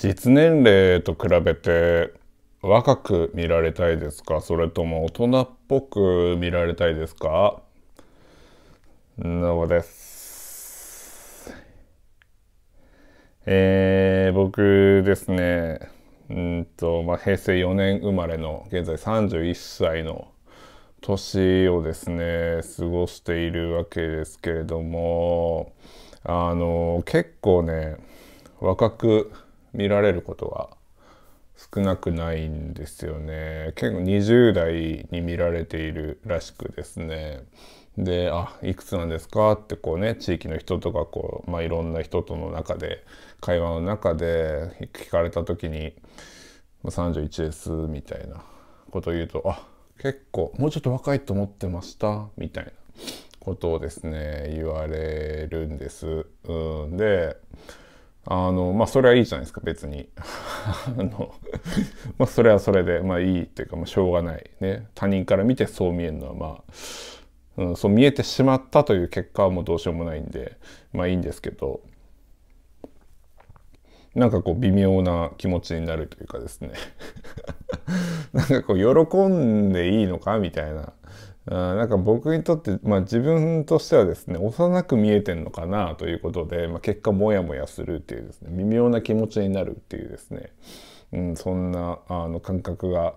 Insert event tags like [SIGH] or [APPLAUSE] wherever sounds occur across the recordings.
実年齢と比べて若く見られたいですかそれとも大人っぽく見られたいですかそうです。えー、僕ですね、うんと、まあ、平成4年生まれの現在31歳の年をですね、過ごしているわけですけれども、あの、結構ね、若く見られることは少なくないんですよね結構20代に見られているらしくですねで「あいくつなんですか?」ってこうね地域の人とかこう、まあ、いろんな人との中で会話の中で聞かれた時に「31です」みたいなことを言うと「あ結構もうちょっと若いと思ってました」みたいなことをですね言われるんです。うんで、あの、まあ、それはいいじゃないですか、別に。[LAUGHS] あの、まあ、それはそれで、まあ、いいっていうか、まあ、しょうがない。ね。他人から見てそう見えるのは、まあ、うん、そう見えてしまったという結果はもうどうしようもないんで、まあ、いいんですけど、なんかこう、微妙な気持ちになるというかですね。[LAUGHS] なんかこう、喜んでいいのかみたいな。なんか僕にとって、まあ、自分としてはですね幼く見えてんのかなということで、まあ、結果モヤモヤするっていうですね微妙な気持ちになるっていうですね、うん、そんなあの感覚が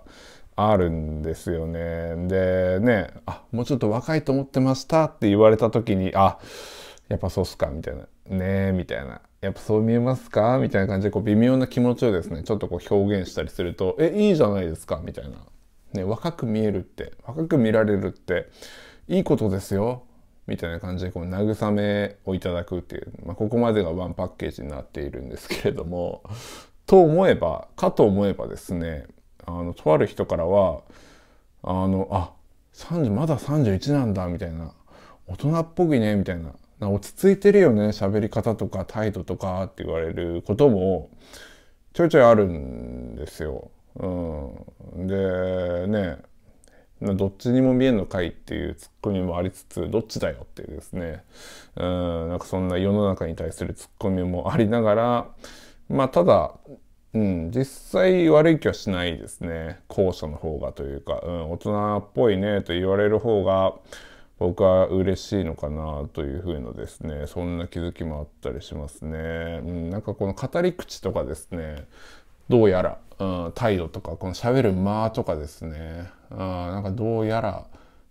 あるんですよね。でねあもうちょっと若いと思ってましたって言われた時にあやっぱそうっすかみたいなねえみたいなやっぱそう見えますかみたいな感じでこう微妙な気持ちをですねちょっとこう表現したりするとえいいじゃないですかみたいなね、若く見えるって若く見られるっていいことですよみたいな感じでこう慰めをいただくっていう、まあ、ここまでがワンパッケージになっているんですけれどもと思えばかと思えばですねあのとある人からはあのあ30まだ31なんだみたいな大人っぽいねみたいな落ち着いてるよね喋り方とか態度とかって言われることもちょいちょいあるんですよ。うん、でねどっちにも見えんのかいっていうツッコミもありつつどっちだよっていうですねうんなんかそんな世の中に対するツッコミもありながらまあただ、うん、実際悪い気はしないですね後者の方がというか、うん、大人っぽいねと言われる方が僕は嬉しいのかなというふうのですねそんな気づきもあったりしますね、うん、なんかこの語り口とかですねどうやらうん、態度とかこの喋る間とかですね、うん、なんかどうやら、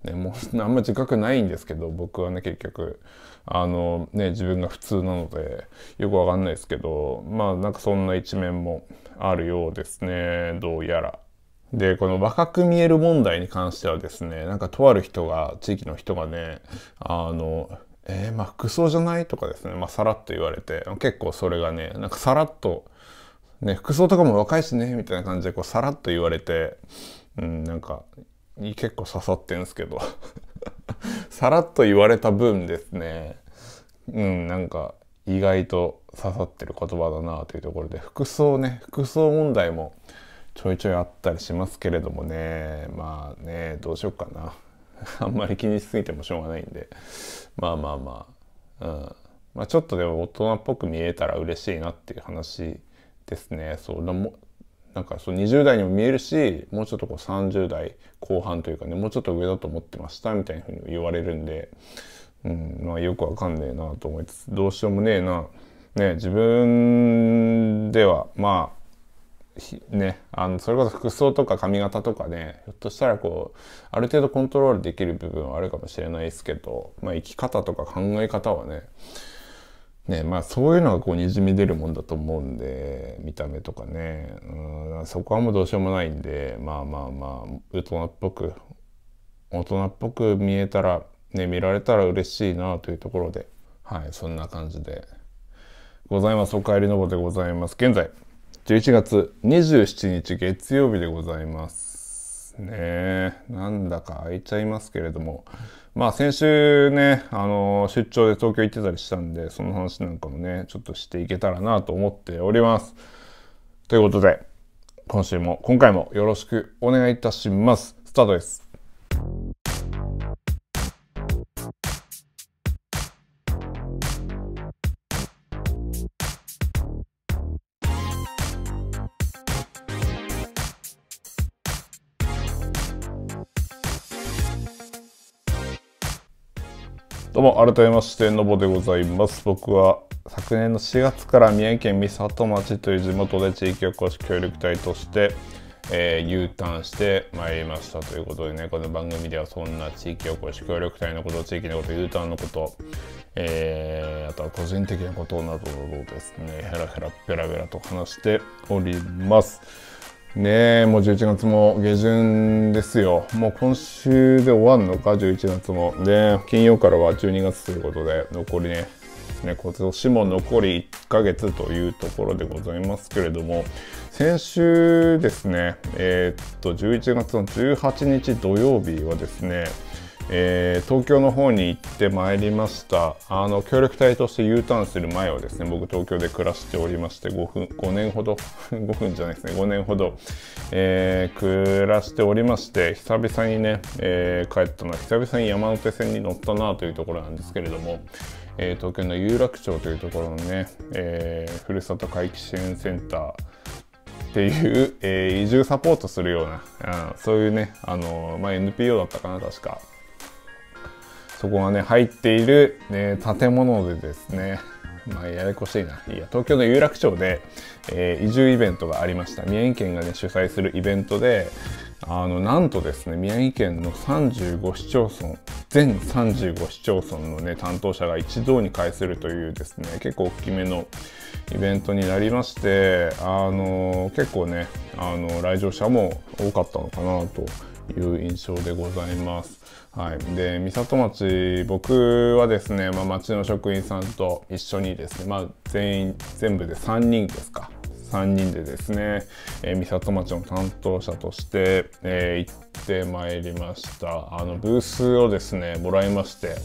ね、もう [LAUGHS] あんま自覚ないんですけど僕はね結局あのね自分が普通なのでよくわかんないですけどまあなんかそんな一面もあるようですねどうやら。で、この若く見える問題に関してはですね、なんかとある人が、地域の人がね、あの、えー、まあ服装じゃないとかですね、まあさらっと言われて、結構それがね、なんかさらっとね、服装とかも若いしね、みたいな感じでこうさらっと言われて、うん、なんか、結構刺さってんすけど [LAUGHS] さらっと言われた分ですね、うん、なんか、意外と刺さってる言葉だなというところで、服装ね、服装問題もちょいちょいあったりしますけれどもね、まあね、どうしよっかな。[LAUGHS] あんまり気にしすぎてもしょうがないんで、まあまあまあ、うん。まあちょっとでも大人っぽく見えたら嬉しいなっていう話ですねそうでもなんかそう20代にも見えるしもうちょっとこう30代後半というかねもうちょっと上だと思ってましたみたいな風に言われるんで、うんまあ、よくわかんねえなと思いつつどうしようもねえな、ね、自分ではまあね、あのそれこそ服装とか髪型とかねひょっとしたらこうある程度コントロールできる部分はあるかもしれないですけど、まあ、生き方とか考え方はねねまあそういうのがこうにじみ出るもんだと思うんで見た目とかねうんそこはもうどうしようもないんでまあまあまあ大人っぽく大人っぽく見えたらね見られたら嬉しいなというところではいそんな感じでございますお帰りのぼでございます現在11月27日月曜日でございますですね。なんだか空いちゃいますけれども、まあ先週ね、あの、出張で東京行ってたりしたんで、その話なんかもね、ちょっとしていけたらなと思っております。ということで、今週も、今回もよろしくお願いいたします。スタートです。どうも、改めまして、のぼでございます。僕は昨年の4月から宮城県美里町という地元で地域おこし協力隊として、えー、U ターンしてまいりましたということでね、この番組ではそんな地域おこし協力隊のこと、地域のこと、U ターンのこと、えー、あとは個人的なことなどをですね、ヘラヘラペラペラと話しております。ねえ、もう11月も下旬ですよ。もう今週で終わるのか、11月も。で、金曜からは12月ということで、残りね、ね、今年も残り1ヶ月というところでございますけれども、先週ですね、えー、っと、11月の18日土曜日はですね、えー、東京の方に行ってまいりましたあの協力隊として U ターンする前はですね僕東京で暮らしておりまして5分5年ほど5 [LAUGHS] 分じゃないですね5年ほど、えー、暮らしておりまして久々にね、えー、帰ったのは久々に山手線に乗ったなというところなんですけれども、え東京の有楽町というところのね、えふるさと回帰支援センターっていう、え移住サポートするような、うん、そういうね、あのまあ、NPO だったかな確かそこがね、入っている、ね、建物でですね、まあ、ややこしいな。いや、東京の有楽町で、えー、移住イベントがありました。宮城県がね、主催するイベントで、あの、なんとですね、宮城県の35市町村、全35市町村のね、担当者が一堂に会するというですね、結構大きめのイベントになりまして、あの、結構ね、あの、来場者も多かったのかなという印象でございます。はい、で三里町僕はですね、まあ、町の職員さんと一緒にですね、まあ、全員全部で3人ですか3人でですね、えー、美里町の担当者として、えー、行ってまいりましたあのブースをですねもらいまして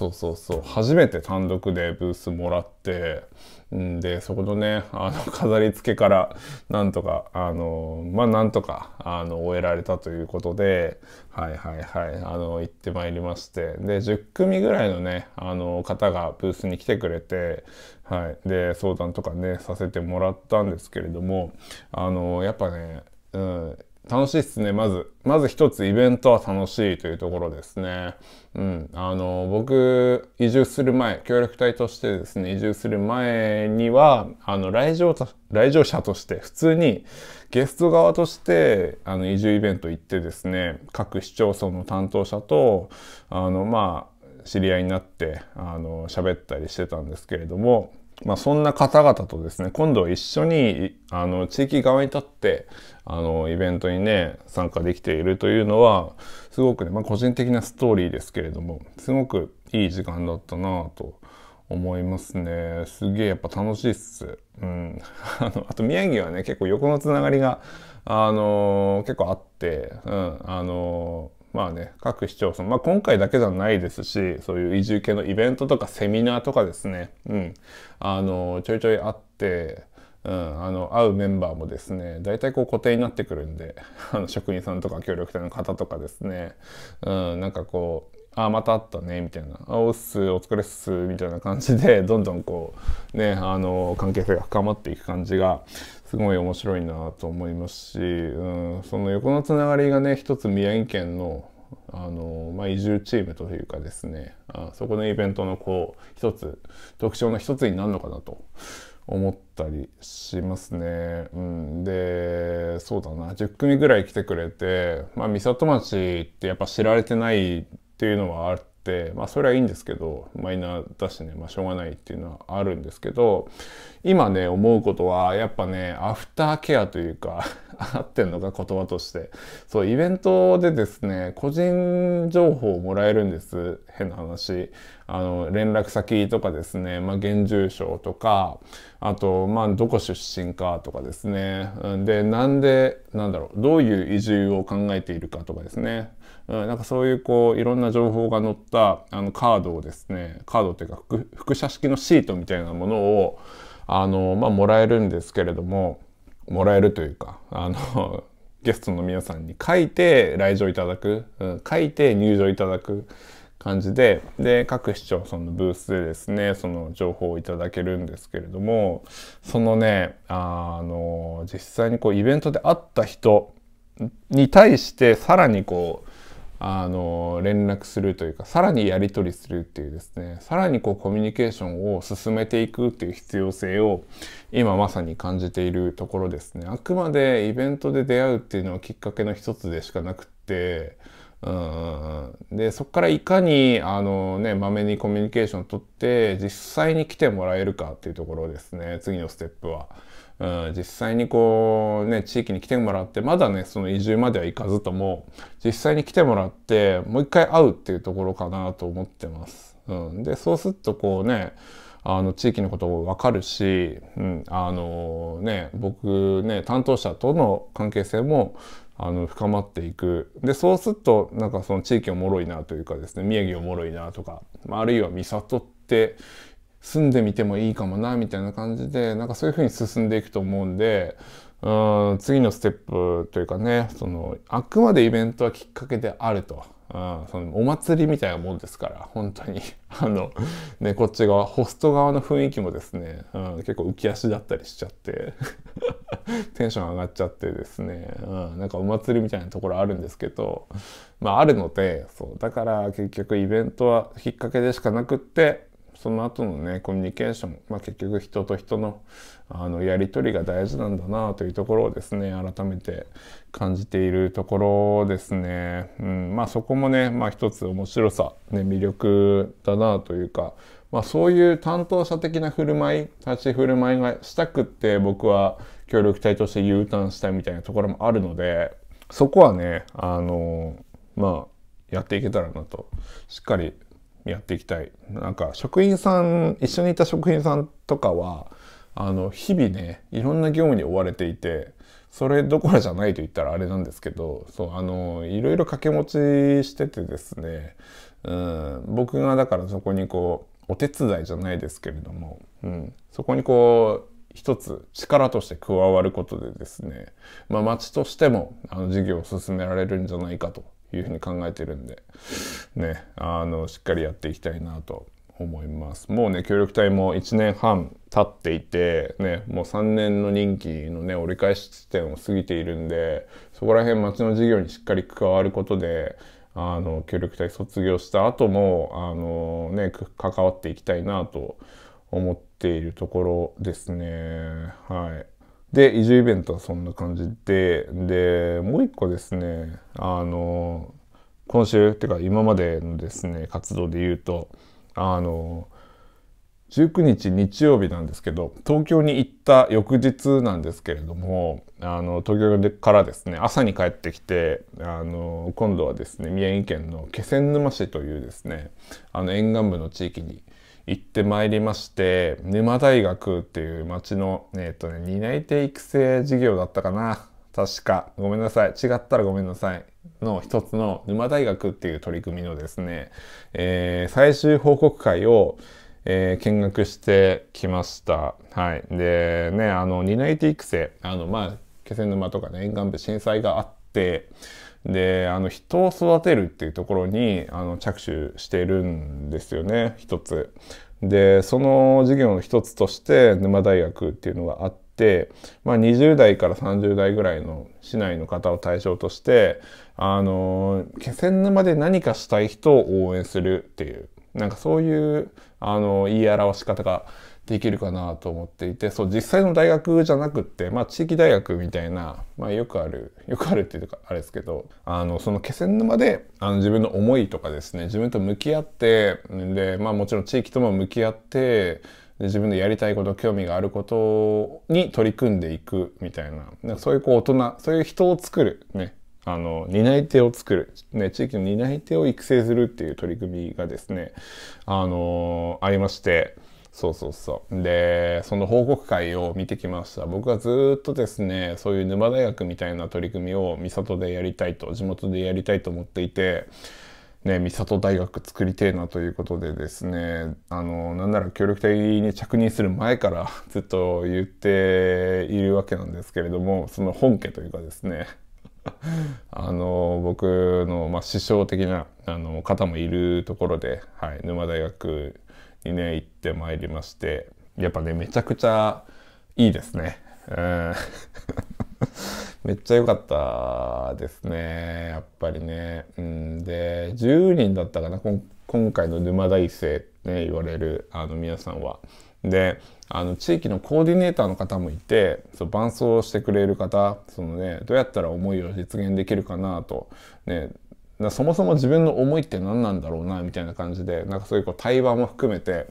そうそうそう初めて単独でブースもらってんでそこのねあの [LAUGHS] 飾り付けからなんとかあのまあなんとかあの終えられたということではいはいはいあの行ってまいりましてで10組ぐらいのねあの方がブースに来てくれてはいで相談とかねさせてもらったんですけれどもあのやっぱねうん楽しいっすね、まず。まず一つイベントは楽しいというところですね。うん。あの、僕、移住する前、協力隊としてですね、移住する前には、あの、来場来場者として、普通にゲスト側として、あの、移住イベント行ってですね、各市町村の担当者と、あの、まあ、知り合いになって、あの、喋ったりしてたんですけれども、まあ、そんな方々とですね、今度一緒に、あの、地域側に立って、あの、イベントにね、参加できているというのは、すごくね、まあ、個人的なストーリーですけれども、すごくいい時間だったなと思いますね。すげえやっぱ楽しいっす。うん。[LAUGHS] あの、あと宮城はね、結構横のつながりが、あのー、結構あって、うん、あのーまあね、各市町村、まあ今回だけじゃないですし、そういう移住系のイベントとかセミナーとかですね、うん、あの、ちょいちょいあって、うん、あの、会うメンバーもですね、大体こう固定になってくるんで、[LAUGHS] あの、職人さんとか協力隊の方とかですね、うん、なんかこう、あ、また会ったね、みたいな。あ、おっす、お疲れっす、みたいな感じで、[LAUGHS] どんどんこう、ね、あの、関係性が深まっていく感じが、すごい面白いなと思いますし、うん、その横のつながりがね、一つ宮城県の、あの、まあ、移住チームというかですねあそこのイベントのこう一つ特徴の一つになるのかなと思ったりしますね。うん、でそうだな10組ぐらい来てくれて、まあ、三里町ってやっぱ知られてないっていうのはあっ、まあ、それはいいんですけど、マイナーだしね、まあ、しょうがないっていうのはあるんですけど、今ね、思うことは、やっぱね、アフターケアというか [LAUGHS] 合ってんのか、言葉として。そう、イベントでですね、個人情報をもらえるんです。変な話、あの、連絡先とかですね、まあ、現住所とか、あと、まあ、どこ出身かとかですね、で、なんで、なんだろう、どういう移住を考えているかとかですね、うん、なんかそういうこういろんな情報が載ったあのカードをですねカードっていうか複写式のシートみたいなものをあの、まあ、もらえるんですけれどももらえるというかあのゲストの皆さんに書いて来場いただく、うん、書いて入場いただく感じで、で、各市町村のブースでですね、その情報をいただけるんですけれども、そのね、あの、実際にこうイベントで会った人に対してさらにこう、あの、連絡するというか、さらにやり取りするっていうですね、さらにこうコミュニケーションを進めていくっていう必要性を今まさに感じているところですね。あくまでイベントで出会うっていうのはきっかけの一つでしかなくって、うんでそこからいかにあのねまめにコミュニケーションをとって実際に来てもらえるかっていうところですね次のステップは。うん、実際にこうね地域に来てもらってまだねその移住までは行かずとも実際に来てもらってもう一回会うっていうところかなと思ってます。うん、でそうするとこうねあの地域のことも分かるし、うん、あのね僕ね担当者との関係性もあの深まっていくでそうするとなんかその地域おもろいなというかですね宮城おもろいなとかあるいは三郷って住んでみてもいいかもなみたいな感じでなんかそういう風に進んでいくと思うんでうん次のステップというかねそのあくまでイベントはきっかけであると。あそのお祭りみたいなもんですから本当に [LAUGHS] あの、ね、こっち側ホスト側の雰囲気もですね、うん、結構浮き足だったりしちゃって [LAUGHS] テンション上がっちゃってですね、うん、なんかお祭りみたいなところあるんですけどまああるのでそうだから結局イベントはきっかけでしかなくってその後のねコミュニケーション、まあ、結局人と人のあのやり取りが大事なんだなというところをですね改めて感じているところですね、うん、まあそこもね、まあ、一つ面白さ、ね、魅力だなというか、まあ、そういう担当者的な振る舞い立ち振る舞いがしたくって僕は協力隊として U ターンしたいみたいなところもあるのでそこはねあのまあやっていけたらなとしっかりやっていきたい。なんか職員さん、一緒にいた職員さんとかは、あの、日々ね、いろんな業務に追われていて、それどころじゃないと言ったらあれなんですけど、そう、あの、いろいろ掛け持ちしててですね、うん、僕がだからそこにこう、お手伝いじゃないですけれども、うん、そこにこう、一つ力として加わることでですね、まあ、町としてもあの事業を進められるんじゃないかというふうに考えてるんで、ね、あの、しっかりやっていきたいなと思います。もうね、協力隊も1年半経っていて、ね、もう3年の任期のね、折り返し地点を過ぎているんで、そこら辺町の事業にしっかり加わることで、あの、協力隊卒業した後も、あのね、関わっていきたいなと思っているところですね。はい。で、移住イベントはそんな感じで、で、もう一個ですね、あの、今週、っていうか今までのですね、活動で言うと、あの、19日日曜日なんですけど、東京に行った翌日なんですけれども、あの、東京からですね、朝に帰ってきて、あの、今度はですね、宮城県の気仙沼市というですね、あの、沿岸部の地域に、行ってまいりまして、沼大学っていう町の、えっ、ー、とね、担い手育成事業だったかな。確か、ごめんなさい。違ったらごめんなさい。の一つの沼大学っていう取り組みのですね、えー、最終報告会を、えー、見学してきました。はい。で、ね、あの、担い手育成、あの、まあ、気仙沼とかね、沿岸部震災があって、で、あの、人を育てるっていうところに、あの、着手しているんですよね、一つ。で、その事業の一つとして、沼大学っていうのがあって、まあ、20代から30代ぐらいの市内の方を対象として、あの、気仙沼で何かしたい人を応援するっていう、なんかそういう、あの、言い表し方が、できるかなと思っていて、そう、実際の大学じゃなくって、まあ、地域大学みたいな、まあ、よくある、よくあるっていうか、あれですけど、あの、その気仙沼で、あの、自分の思いとかですね、自分と向き合って、で、まあ、もちろん地域とも向き合って、自分でやりたいこと、興味があることに取り組んでいくみたいな、そういうこう大人、そういう人を作る、ね、あの、担い手を作る、ね、地域の担い手を育成するっていう取り組みがですね、あのー、ありまして、そうそうそう。で、その報告会を見てきました。僕はずっとですね、そういう沼大学みたいな取り組みを三郷でやりたいと、地元でやりたいと思っていて、ね、三郷大学作りてえなということでですね、あの、なんなら協力隊に着任する前から [LAUGHS] ずっと言っているわけなんですけれども、その本家というかですね、[LAUGHS] あの僕の、まあ、師匠的なあの方もいるところで、はい、沼大学にね行ってまいりましてやっぱねめちゃくちゃいいですね。うん [LAUGHS] めっちゃ良かったですね。やっぱりね。うん、で、10人だったかな。今回の沼大生って言われるあの皆さんは。で、あの地域のコーディネーターの方もいて、そう伴走してくれる方、そのね、どうやったら思いを実現できるかなと、ね、だそもそも自分の思いって何なんだろうなみたいな感じでなんかそういうこう対話も含めて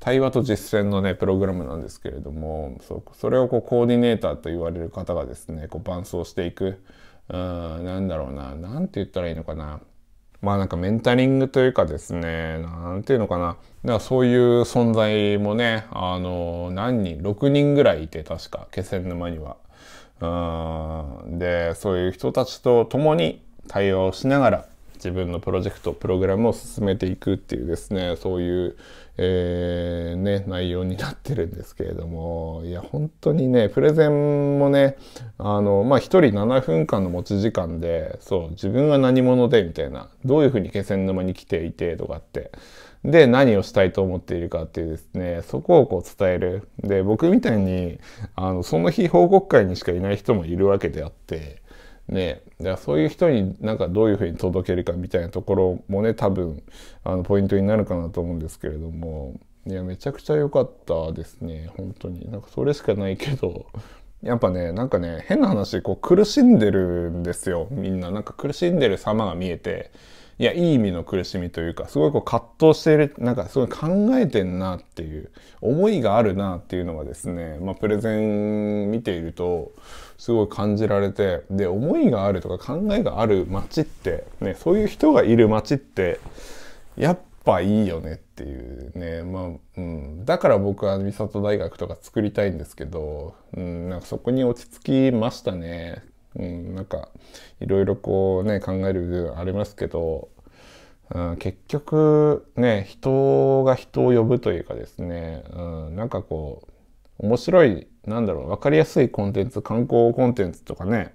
対話と実践のねプログラムなんですけれどもそうそれをこうコーディネーターと言われる方がですねこう伴走していくうーんなんだろうな何て言ったらいいのかなまあなんかメンタリングというかですね、なんていうのかな。だからそういう存在もね、あの、何人、6人ぐらいいて確か、気仙沼には。うん。で、そういう人たちと共に対話をしながら自分のプロジェクトプログラムを進めていくっていうですねそういう、えー、ね、内容になってるんですけれどもいや本当にねプレゼンもねあのまあ1人7分間の持ち時間でそう自分は何者でみたいなどういうふうに気仙沼に来ていてとかってで何をしたいと思っているかっていうですねそこをこう伝えるで僕みたいにあのその日報告会にしかいない人もいるわけであって。ね、そういう人になんかどういうふうに届けるかみたいなところもね多分あのポイントになるかなと思うんですけれどもいやめちゃくちゃ良かったですね本当になんかそれしかないけどやっぱねなんかね変な話こう苦しんでるんですよみんななんか苦しんでる様が見えていや、いい意味の苦しみというか、すごいこう葛藤している、なんかすごい考えてんなっていう、思いがあるなっていうのがですね、まあ、プレゼン見ていると、すごい感じられて、で、思いがあるとか考えがある街って、ね、そういう人がいる街って、やっぱいいよねっていうね、まあ、うん。だから僕は美里大学とか作りたいんですけど、うん、なんかそこに落ち着きましたね。うん、なんかいろいろこうね考える部分ありますけどうん、結局ね人が人を呼ぶというかですね、うん、なんかこう面白いなんだろう分かりやすいコンテンツ観光コンテンツとかね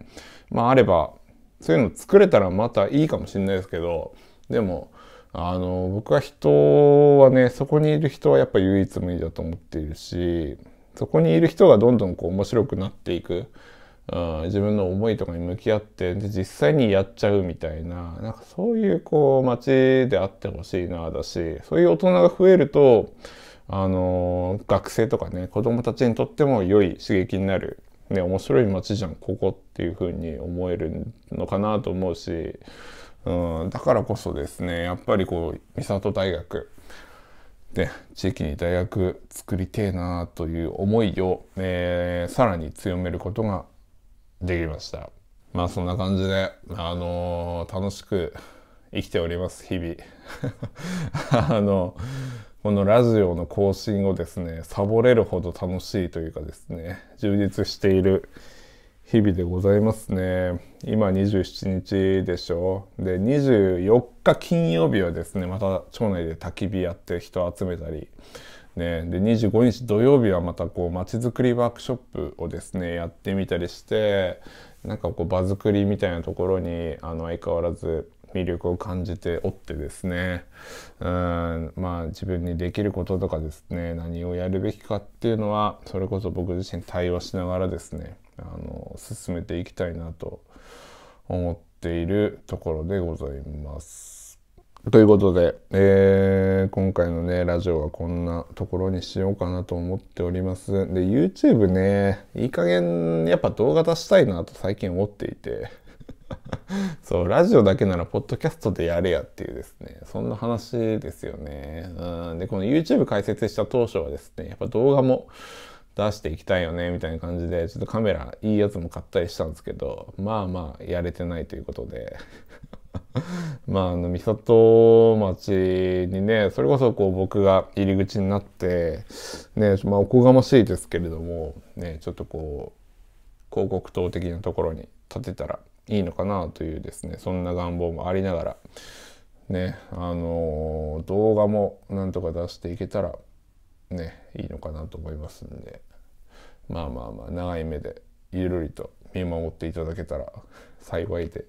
まああればそういうの作れたらまたいいかもしれないですけどでもあの僕は人はねそこにいる人はやっぱ唯一無二だと思っているしそこにいる人がどんどんこう面白くなっていくうん、自分の思いとかに向き合ってで実際にやっちゃうみたいななんかそういうこう街であってほしいなだしそういう大人が増えるとあの学生とかね子供たちにとっても良い刺激になる、ね、面白い街じゃんここっていうふうに思えるのかなと思うし、うん、だからこそですねやっぱりこう三郷大学ね、地域に大学作りてえなという思いを、えー、さらに強めることができました。まあそんな感じで、あのー、楽しく生きております、日々。[LAUGHS] あの、このラジオの更新をですね、サボれるほど楽しいというかですね、充実している日々でございますね。今27日でしょ。で、24日金曜日はですね、また町内で焚き火やって人集めたり、ねで25日土曜日はまたこうまちづくりワークショップをですねやってみたりしてなんかこう場づくりみたいなところにあの相変わらず魅力を感じておってですねうんまあ自分にできることとかですね何をやるべきかっていうのはそれこそ僕自身対話しながらですねあの進めていきたいなと思っているところでございます。ということで、えー、今回のね、ラジオはこんなところにしようかなと思っております。で、YouTube ね、いい加減、やっぱ動画出したいなと最近思っていて。[LAUGHS] そう、ラジオだけなら、ポッドキャストでやれやっていうですね、そんな話ですよね。うん、で、この YouTube 開設した当初はですね、やっぱ動画も出していきたいよね、みたいな感じで、ちょっとカメラいいやつも買ったりしたんですけど、まあまあ、やれてないということで。[LAUGHS] まあ、あの、三里町にね、それこそこう僕が入り口になって、ね、まあ、おこがましいですけれども、ね、ちょっとこう、広告塔的なところに立てたらいいのかなというですね、そんな願望もありながら、ね、あのー、動画もなんとか出していけたら、ね、いいのかなと思いますんで、まあまあまあ、長い目で、ゆるりと見守っていただけたら幸いで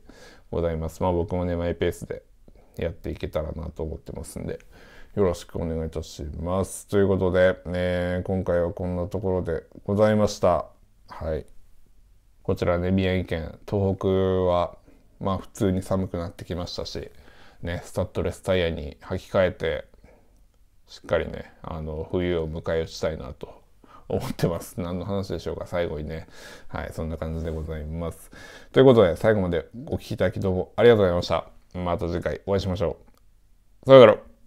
ございます。まあ僕もね、マイペースでやっていけたらなと思ってますんで、よろしくお願いいたします。ということで、えー、今回はこんなところでございました。はい。こちらね、宮城県、東北は、まあ普通に寒くなってきましたし、ね、スタッドレスタイヤに履き替えて、しっかりね、あの、冬を迎え撃ちたいなと思ってます。何の話でしょうか最後にね。はい、そんな感じでございます。ということで、最後までお聴きいただきどうもありがとうございました。また次回お会いしましょう。さよなら。